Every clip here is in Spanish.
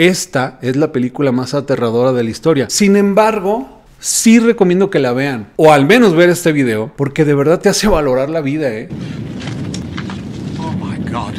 Esta es la película más aterradora de la historia. Sin embargo, sí recomiendo que la vean, o al menos ver este video, porque de verdad te hace valorar la vida, ¿eh? Oh my God.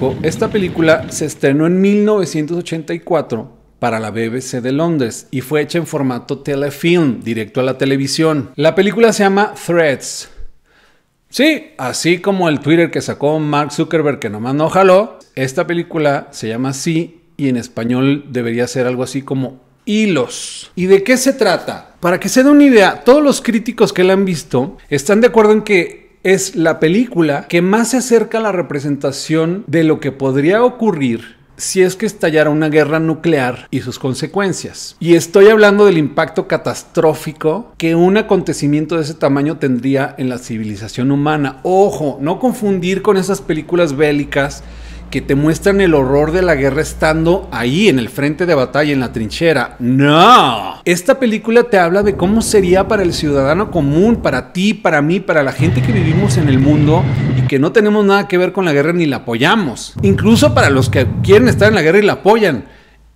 Oh, esta película se estrenó en 1984 para la BBC de Londres y fue hecha en formato telefilm, directo a la televisión. La película se llama Threads. Sí, así como el Twitter que sacó Mark Zuckerberg que nomás no jaló, esta película se llama así y en español debería ser algo así como hilos. ¿Y de qué se trata? Para que se dé una idea, todos los críticos que la han visto están de acuerdo en que es la película que más se acerca a la representación de lo que podría ocurrir si es que estallara una guerra nuclear y sus consecuencias. Y estoy hablando del impacto catastrófico que un acontecimiento de ese tamaño tendría en la civilización humana. Ojo, no confundir con esas películas bélicas que te muestran el horror de la guerra estando ahí en el frente de batalla, en la trinchera. No. Esta película te habla de cómo sería para el ciudadano común, para ti, para mí, para la gente que vivimos en el mundo y que no tenemos nada que ver con la guerra ni la apoyamos. Incluso para los que quieren estar en la guerra y la apoyan.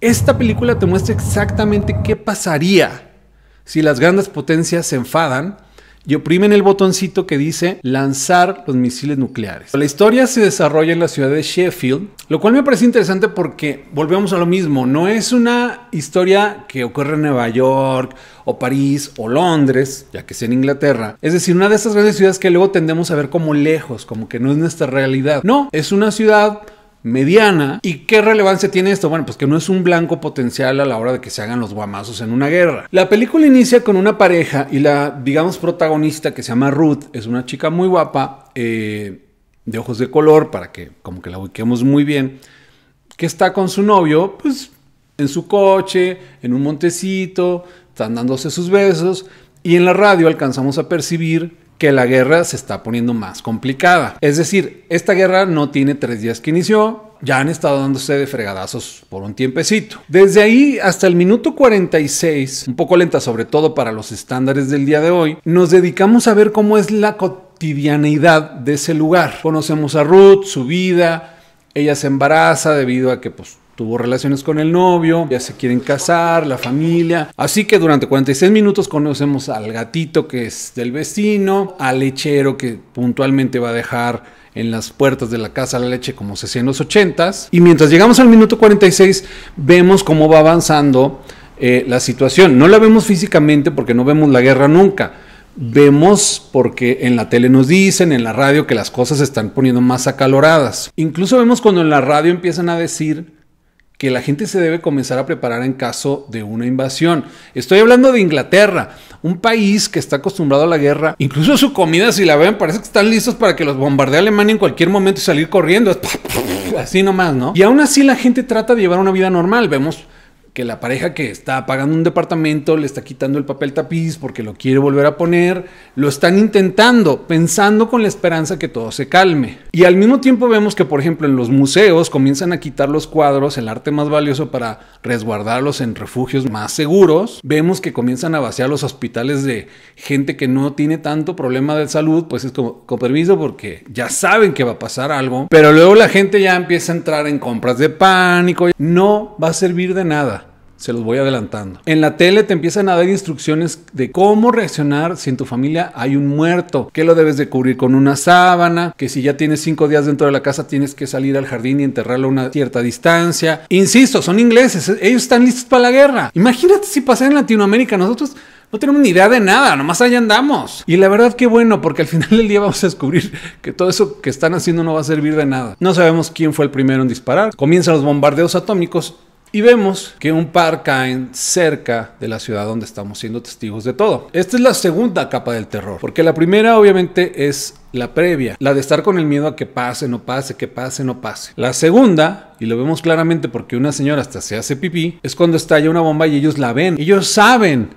Esta película te muestra exactamente qué pasaría si las grandes potencias se enfadan y oprimen el botoncito que dice lanzar los misiles nucleares. La historia se desarrolla en la ciudad de Sheffield, lo cual me parece interesante porque volvemos a lo mismo, no es una historia que ocurre en Nueva York o París o Londres, ya que sea en Inglaterra, es decir, una de esas grandes ciudades que luego tendemos a ver como lejos, como que no es nuestra realidad. No, es una ciudad mediana. ¿Y qué relevancia tiene esto? Bueno, pues que no es un blanco potencial a la hora de que se hagan los guamazos en una guerra. La película inicia con una pareja y la, digamos, protagonista que se llama Ruth, es una chica muy guapa, eh, de ojos de color, para que como que la ubiquemos muy bien, que está con su novio, pues en su coche, en un montecito, están dándose sus besos. Y en la radio alcanzamos a percibir que la guerra se está poniendo más complicada. Es decir, esta guerra no tiene tres días que inició, ya han estado dándose de fregadazos por un tiempecito. Desde ahí hasta el minuto 46, un poco lenta sobre todo para los estándares del día de hoy, nos dedicamos a ver cómo es la cotidianeidad de ese lugar. Conocemos a Ruth, su vida, ella se embaraza debido a que pues tuvo relaciones con el novio, ya se quieren casar, la familia. Así que durante 46 minutos conocemos al gatito que es del vecino, al lechero que puntualmente va a dejar en las puertas de la casa la leche como se hacía en los 80 Y mientras llegamos al minuto 46 vemos cómo va avanzando eh, la situación. No la vemos físicamente porque no vemos la guerra nunca. Vemos porque en la tele nos dicen, en la radio, que las cosas se están poniendo más acaloradas. Incluso vemos cuando en la radio empiezan a decir que la gente se debe comenzar a preparar en caso de una invasión. Estoy hablando de Inglaterra, un país que está acostumbrado a la guerra. Incluso su comida, si la ven, parece que están listos para que los bombardee Alemania en cualquier momento y salir corriendo. Así nomás, ¿no? Y aún así la gente trata de llevar una vida normal. Vemos que la pareja que está pagando un departamento le está quitando el papel tapiz porque lo quiere volver a poner, lo están intentando, pensando con la esperanza que todo se calme. Y al mismo tiempo vemos que, por ejemplo, en los museos comienzan a quitar los cuadros, el arte más valioso para resguardarlos en refugios más seguros. Vemos que comienzan a vaciar los hospitales de gente que no tiene tanto problema de salud, pues es como con permiso porque ya saben que va a pasar algo, pero luego la gente ya empieza a entrar en compras de pánico, no va a servir de nada. Se los voy adelantando. En la tele te empiezan a dar instrucciones de cómo reaccionar si en tu familia hay un muerto, que lo debes de cubrir con una sábana, que si ya tienes cinco días dentro de la casa tienes que salir al jardín y enterrarlo a una cierta distancia. Insisto, son ingleses, e-, ellos están listos para la guerra. Imagínate si pasara en Latinoamérica, nosotros no tenemos ni idea de nada, nomás allá andamos. Y la verdad que bueno, porque al final del día vamos a descubrir que todo eso que están haciendo no va a servir de nada. No sabemos quién fue el primero en disparar. Comienzan los bombardeos atómicos y vemos que un par caen cerca de la ciudad donde estamos siendo testigos de todo. Esta es la segunda capa del terror, porque la primera obviamente es la previa, la de estar con el miedo a que pase, no pase, que pase, no pase. La segunda, y lo vemos claramente porque una señora hasta se hace pipí, es cuando estalla una bomba y ellos la ven. Ellos saben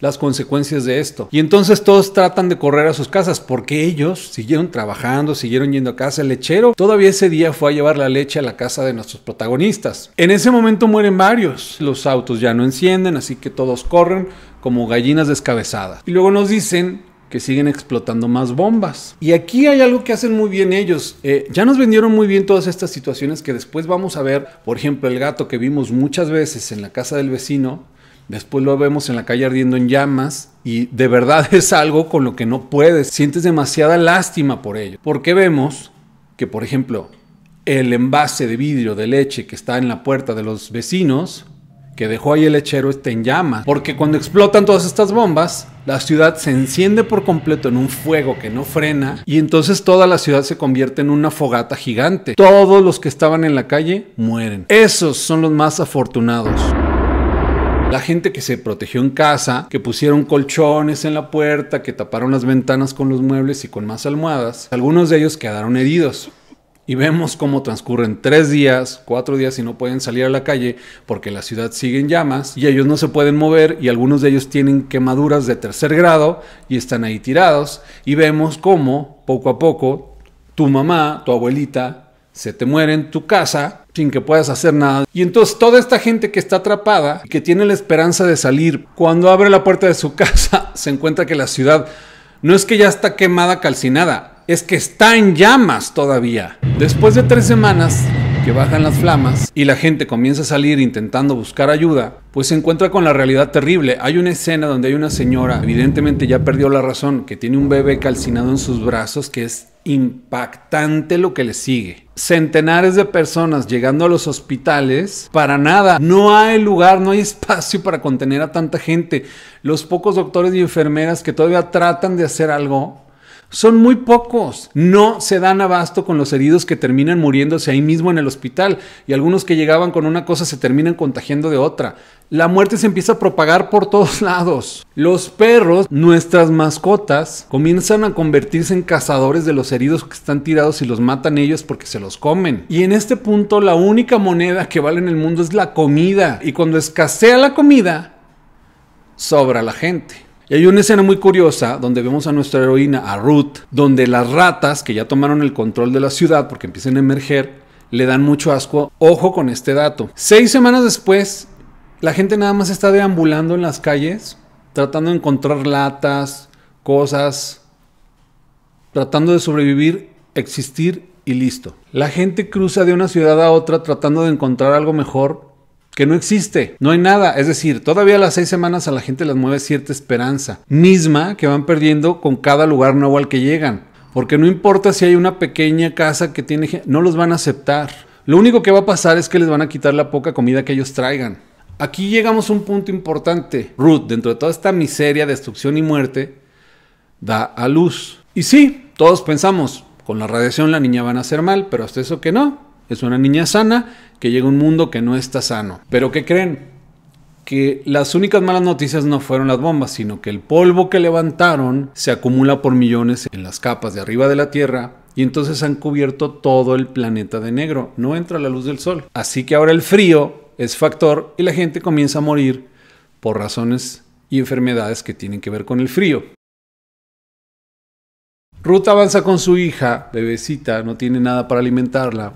las consecuencias de esto. Y entonces todos tratan de correr a sus casas porque ellos siguieron trabajando, siguieron yendo a casa. El lechero todavía ese día fue a llevar la leche a la casa de nuestros protagonistas. En ese momento mueren varios. Los autos ya no encienden, así que todos corren como gallinas descabezadas. Y luego nos dicen que siguen explotando más bombas. Y aquí hay algo que hacen muy bien ellos. Eh, ya nos vendieron muy bien todas estas situaciones que después vamos a ver. Por ejemplo, el gato que vimos muchas veces en la casa del vecino Después lo vemos en la calle ardiendo en llamas y de verdad es algo con lo que no puedes. Sientes demasiada lástima por ello. Porque vemos que, por ejemplo, el envase de vidrio de leche que está en la puerta de los vecinos, que dejó ahí el lechero, está en llamas. Porque cuando explotan todas estas bombas, la ciudad se enciende por completo en un fuego que no frena y entonces toda la ciudad se convierte en una fogata gigante. Todos los que estaban en la calle mueren. Esos son los más afortunados. La gente que se protegió en casa, que pusieron colchones en la puerta, que taparon las ventanas con los muebles y con más almohadas, algunos de ellos quedaron heridos. Y vemos cómo transcurren tres días, cuatro días y no pueden salir a la calle porque la ciudad sigue en llamas y ellos no se pueden mover y algunos de ellos tienen quemaduras de tercer grado y están ahí tirados. Y vemos cómo poco a poco tu mamá, tu abuelita, se te muere en tu casa sin que puedas hacer nada. Y entonces toda esta gente que está atrapada, que tiene la esperanza de salir, cuando abre la puerta de su casa, se encuentra que la ciudad no es que ya está quemada, calcinada, es que está en llamas todavía. Después de tres semanas que bajan las flamas y la gente comienza a salir intentando buscar ayuda, pues se encuentra con la realidad terrible. Hay una escena donde hay una señora, evidentemente ya perdió la razón, que tiene un bebé calcinado en sus brazos que es impactante lo que le sigue. Centenares de personas llegando a los hospitales, para nada, no hay lugar, no hay espacio para contener a tanta gente. Los pocos doctores y enfermeras que todavía tratan de hacer algo, son muy pocos. No se dan abasto con los heridos que terminan muriéndose ahí mismo en el hospital y algunos que llegaban con una cosa se terminan contagiando de otra. La muerte se empieza a propagar por todos lados. Los perros, nuestras mascotas, comienzan a convertirse en cazadores de los heridos que están tirados y los matan ellos porque se los comen. Y en este punto la única moneda que vale en el mundo es la comida. Y cuando escasea la comida, sobra la gente. Y hay una escena muy curiosa donde vemos a nuestra heroína, a Ruth, donde las ratas que ya tomaron el control de la ciudad porque empiezan a emerger, le dan mucho asco. Ojo con este dato. Seis semanas después, la gente nada más está deambulando en las calles, tratando de encontrar latas, cosas, tratando de sobrevivir, existir y listo. La gente cruza de una ciudad a otra tratando de encontrar algo mejor que no existe, no hay nada. Es decir, todavía a las seis semanas a la gente les mueve cierta esperanza, misma que van perdiendo con cada lugar nuevo al que llegan. Porque no importa si hay una pequeña casa que tiene, no los van a aceptar. Lo único que va a pasar es que les van a quitar la poca comida que ellos traigan. Aquí llegamos a un punto importante. Ruth, dentro de toda esta miseria, destrucción y muerte, da a luz. Y sí, todos pensamos, con la radiación la niña van a hacer mal, pero hasta eso que no. Es una niña sana que llega a un mundo que no está sano. Pero ¿qué creen? Que las únicas malas noticias no fueron las bombas, sino que el polvo que levantaron se acumula por millones en las capas de arriba de la Tierra y entonces han cubierto todo el planeta de negro. No entra la luz del sol. Así que ahora el frío es factor y la gente comienza a morir por razones y enfermedades que tienen que ver con el frío. Ruth avanza con su hija, bebecita, no tiene nada para alimentarla,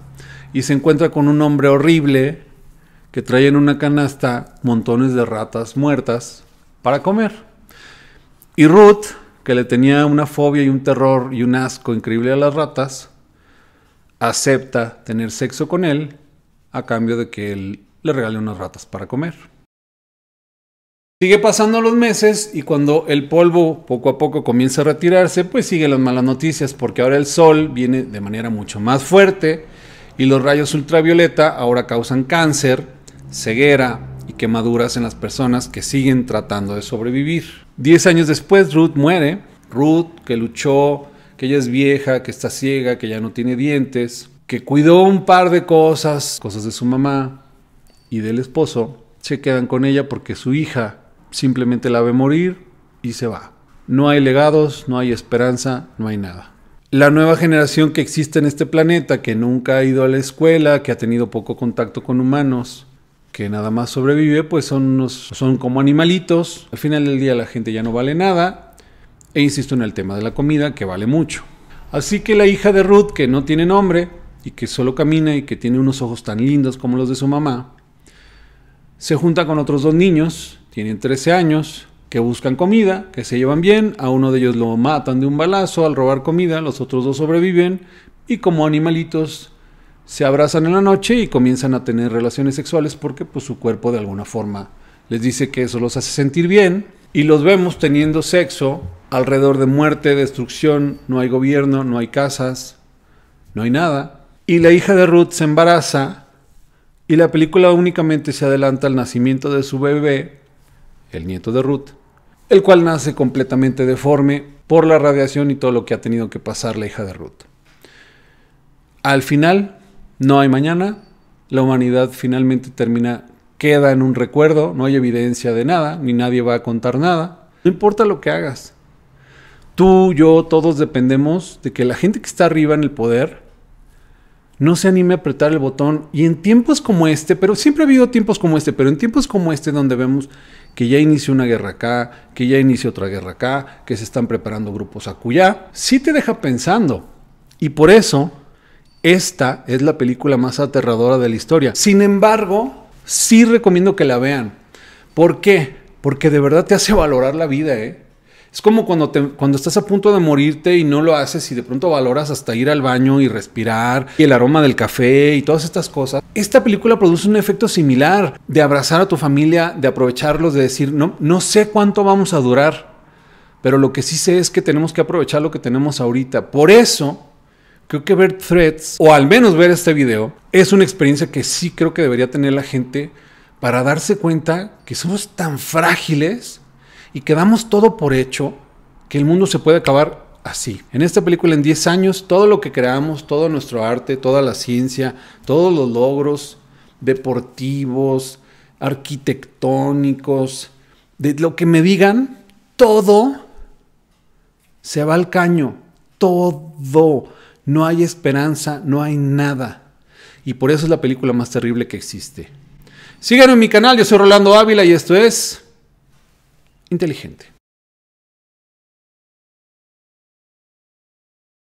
y se encuentra con un hombre horrible que trae en una canasta montones de ratas muertas para comer. Y Ruth, que le tenía una fobia y un terror y un asco increíble a las ratas, acepta tener sexo con él a cambio de que él le regale unas ratas para comer. Sigue pasando los meses y cuando el polvo poco a poco comienza a retirarse, pues sigue las malas noticias porque ahora el sol viene de manera mucho más fuerte y los rayos ultravioleta ahora causan cáncer, ceguera y quemaduras en las personas que siguen tratando de sobrevivir. Diez años después, Ruth muere. Ruth, que luchó, que ella es vieja, que está ciega, que ya no tiene dientes, que cuidó un par de cosas, cosas de su mamá y del esposo, se quedan con ella porque su hija simplemente la ve morir y se va. No hay legados, no hay esperanza, no hay nada la nueva generación que existe en este planeta, que nunca ha ido a la escuela, que ha tenido poco contacto con humanos, que nada más sobrevive, pues son, son como animalitos. Al final del día la gente ya no vale nada. E insisto en el tema de la comida, que vale mucho. Así que la hija de Ruth, que no tiene nombre y que solo camina y que tiene unos ojos tan lindos como los de su mamá, se junta con otros dos niños, tienen 13 años, que buscan comida, que se llevan bien, a uno de ellos lo matan de un balazo al robar comida, los otros dos sobreviven y como animalitos se abrazan en la noche y comienzan a tener relaciones sexuales porque pues, su cuerpo de alguna forma les dice que eso los hace sentir bien y los vemos teniendo sexo alrededor de muerte, destrucción, no hay gobierno, no hay casas, no hay nada. Y la hija de Ruth se embaraza y la película únicamente se adelanta al nacimiento de su bebé, el nieto de Ruth, el cual nace completamente deforme por la radiación y todo lo que ha tenido que pasar la hija de Ruth. Al final, no hay mañana, la humanidad finalmente termina, queda en un recuerdo, no hay evidencia de nada, ni nadie va a contar nada, no importa lo que hagas. Tú, yo, todos dependemos de que la gente que está arriba en el poder no se anime a apretar el botón. Y en tiempos como este, pero siempre ha habido tiempos como este, pero en tiempos como este donde vemos que ya inició una guerra acá, que ya inició otra guerra acá, que se están preparando grupos acullá, sí te deja pensando. Y por eso, esta es la película más aterradora de la historia. Sin embargo, sí recomiendo que la vean. ¿Por qué? Porque de verdad te hace valorar la vida, ¿eh? Es como cuando, te, cuando estás a punto de morirte y no lo haces y de pronto valoras hasta ir al baño y respirar y el aroma del café y todas estas cosas. Esta película produce un efecto similar de abrazar a tu familia, de aprovecharlos, de decir, no, no sé cuánto vamos a durar, pero lo que sí sé es que tenemos que aprovechar lo que tenemos ahorita. Por eso creo que ver threads o al menos ver este video es una experiencia que sí creo que debería tener la gente para darse cuenta que somos tan frágiles y que damos todo por hecho que el mundo se puede acabar así. En esta película, en 10 años, todo lo que creamos, todo nuestro arte, toda la ciencia, todos los logros deportivos, arquitectónicos, de lo que me digan, todo se va al caño. Todo. No hay esperanza, no hay nada. Y por eso es la película más terrible que existe. Síganme en mi canal, yo soy Rolando Ávila y esto es inteligente.